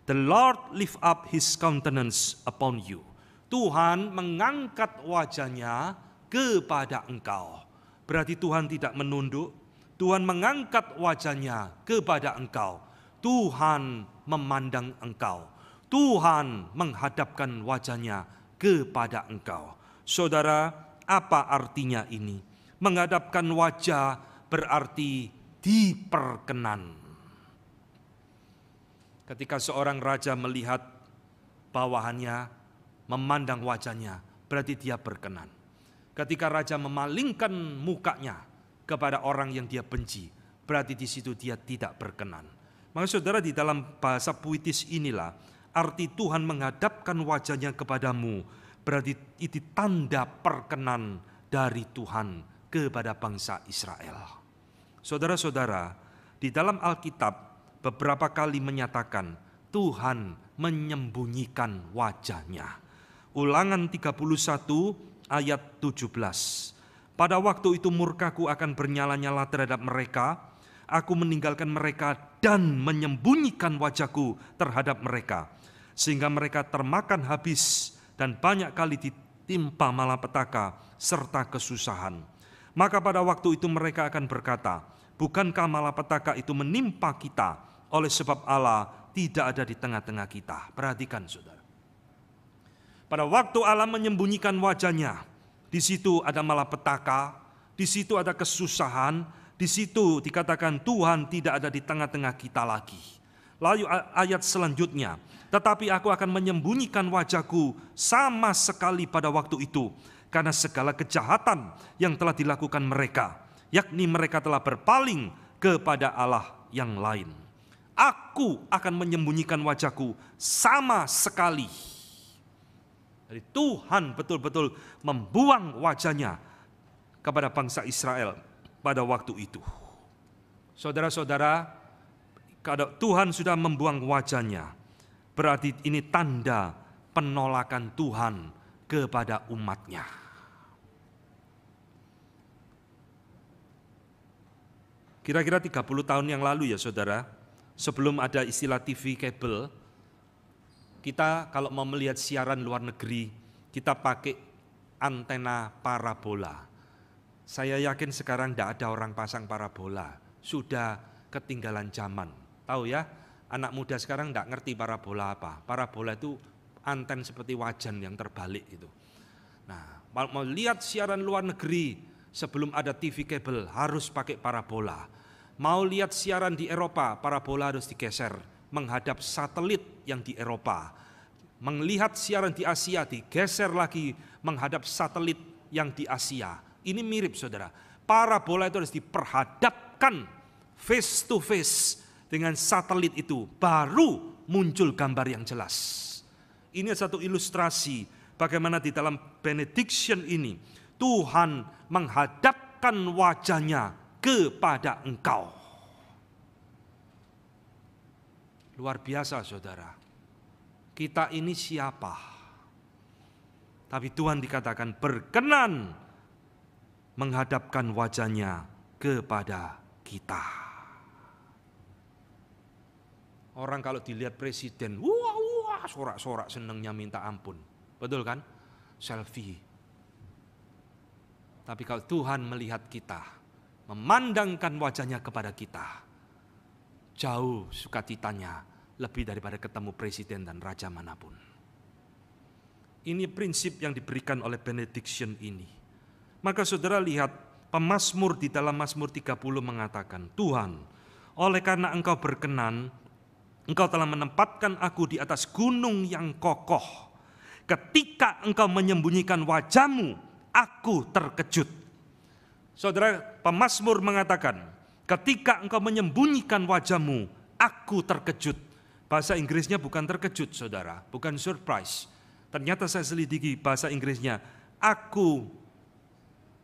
The Lord lift up his countenance upon you. Tuhan mengangkat wajahnya kepada engkau. Berarti Tuhan tidak menunduk, Tuhan mengangkat wajahnya kepada engkau. Tuhan memandang engkau. Tuhan menghadapkan wajahnya kepada engkau. Saudara, apa artinya ini? Menghadapkan wajah berarti diperkenan ketika seorang raja melihat bawahannya, memandang wajahnya, berarti dia berkenan. Ketika raja memalingkan mukanya kepada orang yang dia benci, berarti di situ dia tidak berkenan. Maka saudara di dalam bahasa puitis inilah arti Tuhan menghadapkan wajahnya kepadamu berarti itu tanda perkenan dari Tuhan kepada bangsa Israel. Saudara-saudara, di dalam Alkitab beberapa kali menyatakan Tuhan menyembunyikan wajahnya. Ulangan 31 ayat 17. Pada waktu itu murkaku akan bernyala-nyala terhadap mereka, aku meninggalkan mereka dan menyembunyikan wajahku terhadap mereka, sehingga mereka termakan habis dan banyak kali ditimpa malapetaka serta kesusahan. Maka pada waktu itu mereka akan berkata, bukankah malapetaka itu menimpa kita?' oleh sebab Allah tidak ada di tengah-tengah kita. Perhatikan saudara. Pada waktu Allah menyembunyikan wajahnya, di situ ada malapetaka, di situ ada kesusahan, di situ dikatakan Tuhan tidak ada di tengah-tengah kita lagi. Lalu ayat selanjutnya, tetapi aku akan menyembunyikan wajahku sama sekali pada waktu itu, karena segala kejahatan yang telah dilakukan mereka, yakni mereka telah berpaling kepada Allah yang lain. Aku akan menyembunyikan wajahku sama sekali. Jadi Tuhan betul-betul membuang wajahnya kepada bangsa Israel pada waktu itu. Saudara-saudara, kalau Tuhan sudah membuang wajahnya, berarti ini tanda penolakan Tuhan kepada umatnya. Kira-kira 30 tahun yang lalu ya saudara, sebelum ada istilah TV kabel, kita kalau mau melihat siaran luar negeri, kita pakai antena parabola. Saya yakin sekarang tidak ada orang pasang parabola, sudah ketinggalan zaman. Tahu ya, anak muda sekarang tidak ngerti parabola apa. Parabola itu anten seperti wajan yang terbalik itu. Nah, mau lihat siaran luar negeri sebelum ada TV kabel harus pakai parabola Mau lihat siaran di Eropa, para bola harus digeser menghadap satelit yang di Eropa. Melihat siaran di Asia digeser lagi menghadap satelit yang di Asia. Ini mirip saudara. Para bola itu harus diperhadapkan face to face dengan satelit itu. Baru muncul gambar yang jelas. Ini satu ilustrasi bagaimana di dalam benediction ini Tuhan menghadapkan wajahnya kepada engkau. Luar biasa saudara. Kita ini siapa? Tapi Tuhan dikatakan berkenan menghadapkan wajahnya kepada kita. Orang kalau dilihat presiden, wah wah sorak-sorak senengnya minta ampun. Betul kan? Selfie. Tapi kalau Tuhan melihat kita, memandangkan wajahnya kepada kita. Jauh sukacitanya lebih daripada ketemu presiden dan raja manapun. Ini prinsip yang diberikan oleh benediction ini. Maka saudara lihat pemasmur di dalam Mazmur 30 mengatakan, Tuhan, oleh karena engkau berkenan, engkau telah menempatkan aku di atas gunung yang kokoh. Ketika engkau menyembunyikan wajahmu, aku terkejut Saudara pemazmur mengatakan, ketika engkau menyembunyikan wajahmu, aku terkejut. Bahasa Inggrisnya bukan terkejut, saudara, bukan surprise. Ternyata saya selidiki bahasa Inggrisnya, aku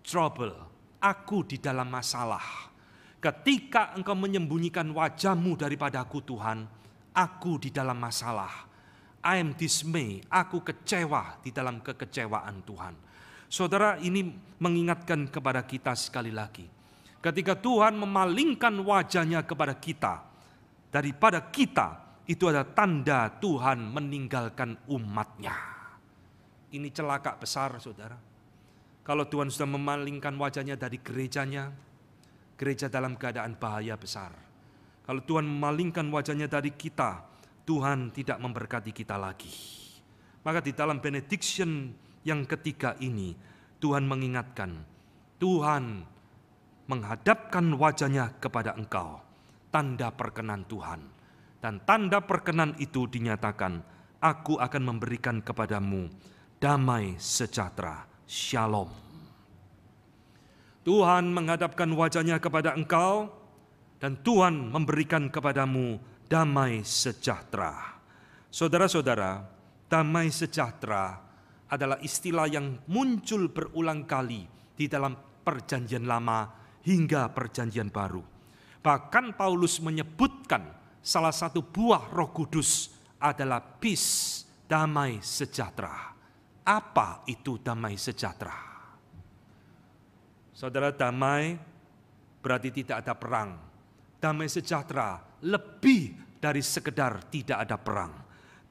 trouble, aku di dalam masalah. Ketika engkau menyembunyikan wajahmu daripadaku Tuhan, aku di dalam masalah. I am dismay, aku kecewa di dalam kekecewaan Tuhan. Saudara, ini mengingatkan kepada kita sekali lagi. Ketika Tuhan memalingkan wajahnya kepada kita, daripada kita, itu ada tanda Tuhan meninggalkan umatnya. Ini celaka besar, saudara. Kalau Tuhan sudah memalingkan wajahnya dari gerejanya, gereja dalam keadaan bahaya besar. Kalau Tuhan memalingkan wajahnya dari kita, Tuhan tidak memberkati kita lagi. Maka di dalam benediction yang ketiga ini, Tuhan mengingatkan, Tuhan menghadapkan wajahnya kepada engkau, tanda perkenan Tuhan. Dan tanda perkenan itu dinyatakan, aku akan memberikan kepadamu damai sejahtera, shalom. Tuhan menghadapkan wajahnya kepada engkau, dan Tuhan memberikan kepadamu damai sejahtera. Saudara-saudara, damai sejahtera adalah istilah yang muncul berulang kali di dalam Perjanjian Lama hingga Perjanjian Baru. Bahkan Paulus menyebutkan salah satu buah Roh Kudus adalah peace, damai sejahtera. Apa itu damai sejahtera? Saudara, damai berarti tidak ada perang. Damai sejahtera lebih dari sekedar tidak ada perang.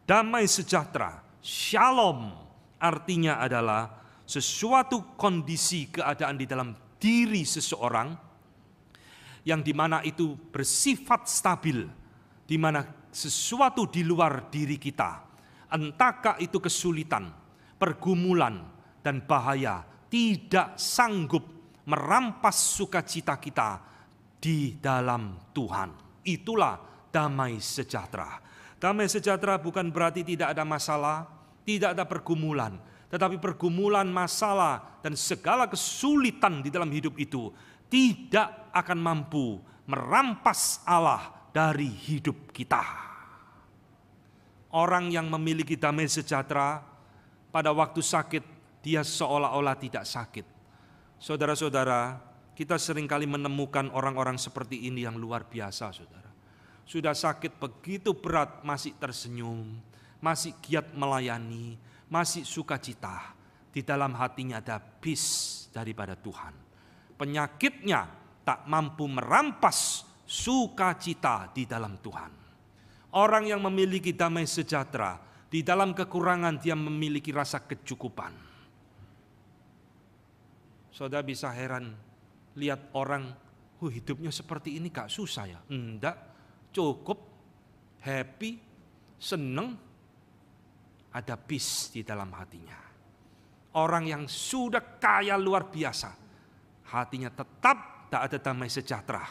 Damai sejahtera, shalom Artinya adalah sesuatu kondisi keadaan di dalam diri seseorang yang dimana itu bersifat stabil, di mana sesuatu di luar diri kita, entahkah itu kesulitan, pergumulan, dan bahaya, tidak sanggup merampas sukacita kita di dalam Tuhan. Itulah damai sejahtera. Damai sejahtera bukan berarti tidak ada masalah, tidak ada pergumulan, tetapi pergumulan masalah dan segala kesulitan di dalam hidup itu tidak akan mampu merampas Allah dari hidup kita. Orang yang memiliki damai sejahtera pada waktu sakit dia seolah-olah tidak sakit. Saudara-saudara, kita seringkali menemukan orang-orang seperti ini yang luar biasa, Saudara. Sudah sakit begitu berat masih tersenyum, masih giat melayani, masih sukacita. Di dalam hatinya ada bis daripada Tuhan. Penyakitnya tak mampu merampas sukacita di dalam Tuhan. Orang yang memiliki damai sejahtera, di dalam kekurangan dia memiliki rasa kecukupan. Saudara bisa heran lihat orang, oh hidupnya seperti ini kak susah ya? Enggak, cukup, happy, seneng, ada bis di dalam hatinya. Orang yang sudah kaya luar biasa, hatinya tetap tak ada damai sejahtera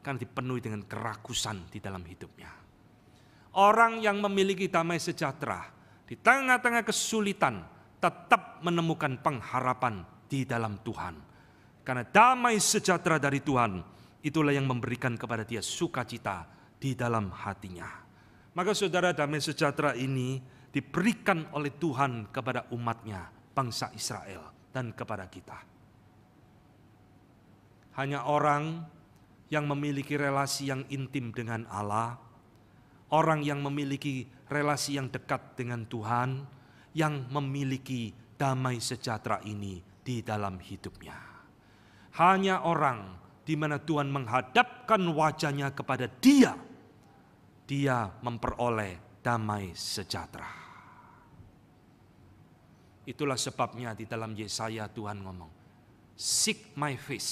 karena dipenuhi dengan kerakusan di dalam hidupnya. Orang yang memiliki damai sejahtera di tengah-tengah kesulitan tetap menemukan pengharapan di dalam Tuhan. Karena damai sejahtera dari Tuhan itulah yang memberikan kepada dia sukacita di dalam hatinya. Maka saudara damai sejahtera ini diberikan oleh Tuhan kepada umatnya, bangsa Israel dan kepada kita. Hanya orang yang memiliki relasi yang intim dengan Allah, orang yang memiliki relasi yang dekat dengan Tuhan, yang memiliki damai sejahtera ini di dalam hidupnya. Hanya orang di mana Tuhan menghadapkan wajahnya kepada dia, dia memperoleh damai sejahtera. Itulah sebabnya di dalam Yesaya Tuhan ngomong, seek my face,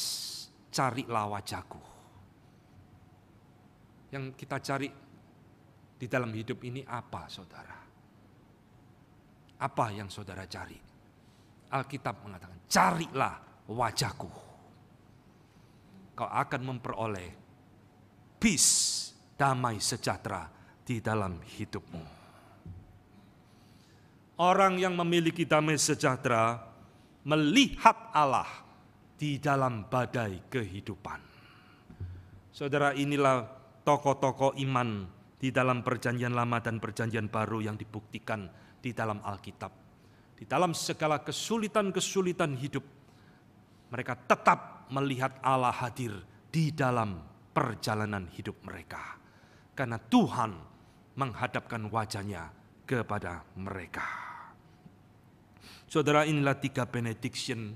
carilah wajahku. Yang kita cari di dalam hidup ini apa saudara? Apa yang saudara cari? Alkitab mengatakan, carilah wajahku. Kau akan memperoleh peace, damai sejahtera di dalam hidupmu orang yang memiliki damai sejahtera melihat Allah di dalam badai kehidupan. Saudara, inilah tokoh-tokoh iman di dalam Perjanjian Lama dan Perjanjian Baru yang dibuktikan di dalam Alkitab. Di dalam segala kesulitan-kesulitan hidup, mereka tetap melihat Allah hadir di dalam perjalanan hidup mereka. Karena Tuhan menghadapkan wajahnya kepada mereka. Saudara inilah tiga benediction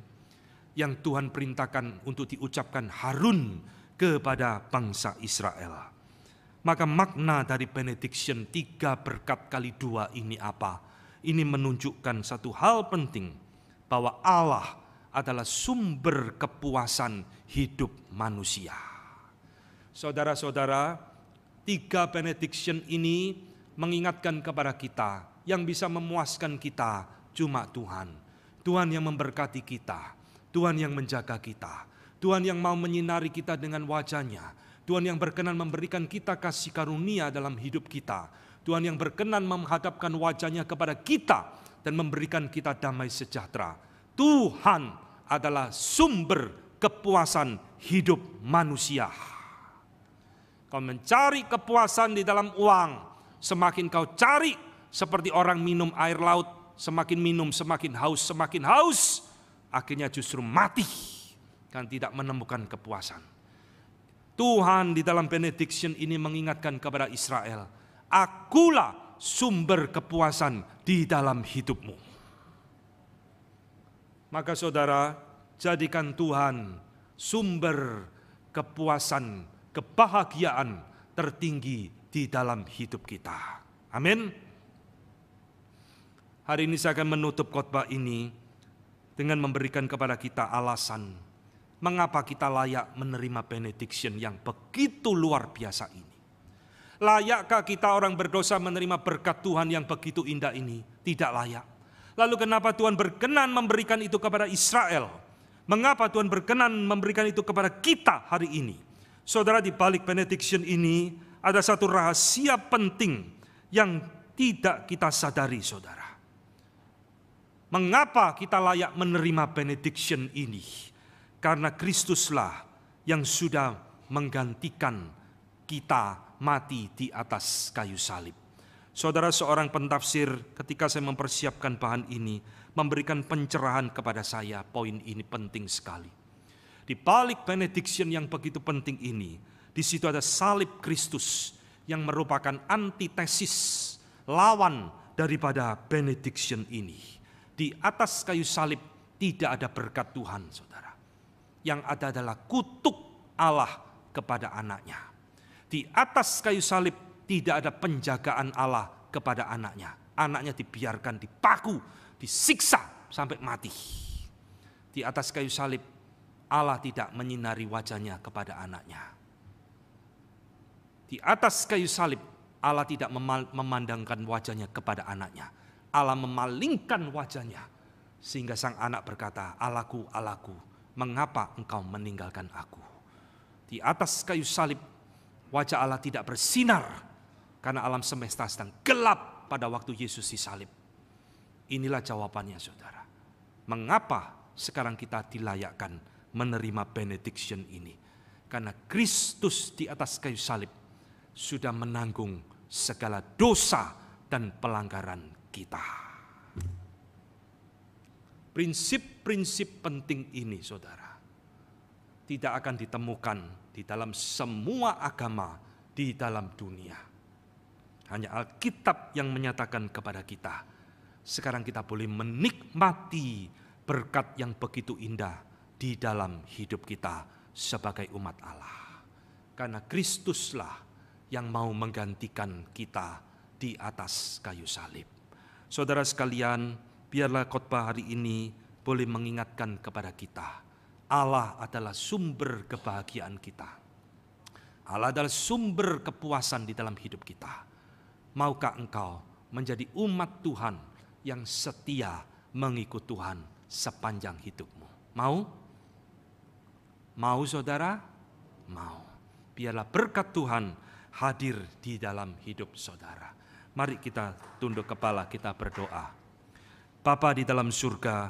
yang Tuhan perintahkan untuk diucapkan Harun kepada bangsa Israel. Maka makna dari benediction tiga berkat kali dua ini apa? Ini menunjukkan satu hal penting bahwa Allah adalah sumber kepuasan hidup manusia. Saudara-saudara, tiga benediction ini mengingatkan kepada kita yang bisa memuaskan kita cuma Tuhan. Tuhan yang memberkati kita, Tuhan yang menjaga kita, Tuhan yang mau menyinari kita dengan wajahnya, Tuhan yang berkenan memberikan kita kasih karunia dalam hidup kita, Tuhan yang berkenan menghadapkan wajahnya kepada kita dan memberikan kita damai sejahtera. Tuhan adalah sumber kepuasan hidup manusia. Kau mencari kepuasan di dalam uang, semakin kau cari seperti orang minum air laut semakin minum, semakin haus, semakin haus, akhirnya justru mati kan tidak menemukan kepuasan. Tuhan di dalam benediction ini mengingatkan kepada Israel, akulah sumber kepuasan di dalam hidupmu. Maka saudara, jadikan Tuhan sumber kepuasan, kebahagiaan tertinggi di dalam hidup kita. Amin. Hari ini saya akan menutup khotbah ini dengan memberikan kepada kita alasan mengapa kita layak menerima benediction yang begitu luar biasa ini. Layakkah kita orang berdosa menerima berkat Tuhan yang begitu indah ini? Tidak layak. Lalu kenapa Tuhan berkenan memberikan itu kepada Israel? Mengapa Tuhan berkenan memberikan itu kepada kita hari ini? Saudara di balik benediction ini ada satu rahasia penting yang tidak kita sadari saudara Mengapa kita layak menerima benediction ini? Karena Kristuslah yang sudah menggantikan kita mati di atas kayu salib. Saudara seorang pentafsir ketika saya mempersiapkan bahan ini memberikan pencerahan kepada saya. Poin ini penting sekali. Di balik benediction yang begitu penting ini, di situ ada salib Kristus yang merupakan antitesis lawan daripada benediction ini di atas kayu salib tidak ada berkat Tuhan, saudara. Yang ada adalah kutuk Allah kepada anaknya. Di atas kayu salib tidak ada penjagaan Allah kepada anaknya. Anaknya dibiarkan dipaku, disiksa sampai mati. Di atas kayu salib Allah tidak menyinari wajahnya kepada anaknya. Di atas kayu salib Allah tidak memandangkan wajahnya kepada anaknya Allah memalingkan wajahnya sehingga sang anak berkata, "Alaku, Alaku, mengapa engkau meninggalkan aku?" Di atas kayu salib, wajah Allah tidak bersinar karena alam semesta sedang gelap pada waktu Yesus disalib. Inilah jawabannya, saudara. Mengapa sekarang kita dilayakkan menerima benediction ini? Karena Kristus di atas kayu salib sudah menanggung segala dosa dan pelanggaran kita. Prinsip-prinsip penting ini, saudara, tidak akan ditemukan di dalam semua agama di dalam dunia. Hanya Alkitab yang menyatakan kepada kita, sekarang kita boleh menikmati berkat yang begitu indah di dalam hidup kita sebagai umat Allah. Karena Kristuslah yang mau menggantikan kita di atas kayu salib. Saudara sekalian, biarlah khotbah hari ini boleh mengingatkan kepada kita. Allah adalah sumber kebahagiaan kita. Allah adalah sumber kepuasan di dalam hidup kita. Maukah engkau menjadi umat Tuhan yang setia mengikut Tuhan sepanjang hidupmu? Mau? Mau saudara? Mau. Biarlah berkat Tuhan hadir di dalam hidup saudara. Mari kita tunduk kepala, kita berdoa. Bapa di dalam surga,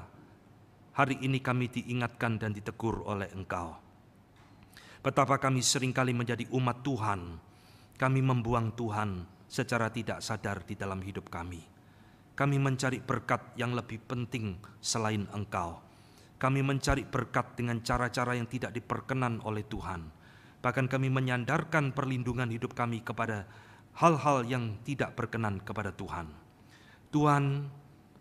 hari ini kami diingatkan dan ditegur oleh Engkau. Betapa kami seringkali menjadi umat Tuhan, kami membuang Tuhan secara tidak sadar di dalam hidup kami. Kami mencari berkat yang lebih penting selain Engkau. Kami mencari berkat dengan cara-cara yang tidak diperkenan oleh Tuhan. Bahkan kami menyandarkan perlindungan hidup kami kepada hal-hal yang tidak berkenan kepada Tuhan. Tuhan,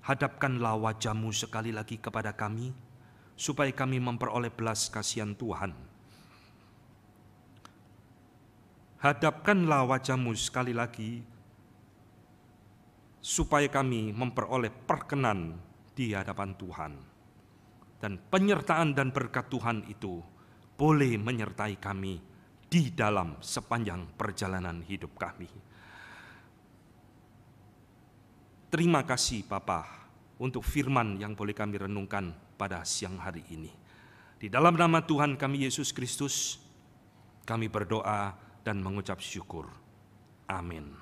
hadapkanlah wajahmu sekali lagi kepada kami, supaya kami memperoleh belas kasihan Tuhan. Hadapkanlah wajahmu sekali lagi, supaya kami memperoleh perkenan di hadapan Tuhan. Dan penyertaan dan berkat Tuhan itu boleh menyertai kami di dalam sepanjang perjalanan hidup kami. Terima kasih Bapa untuk firman yang boleh kami renungkan pada siang hari ini. Di dalam nama Tuhan kami Yesus Kristus, kami berdoa dan mengucap syukur. Amin.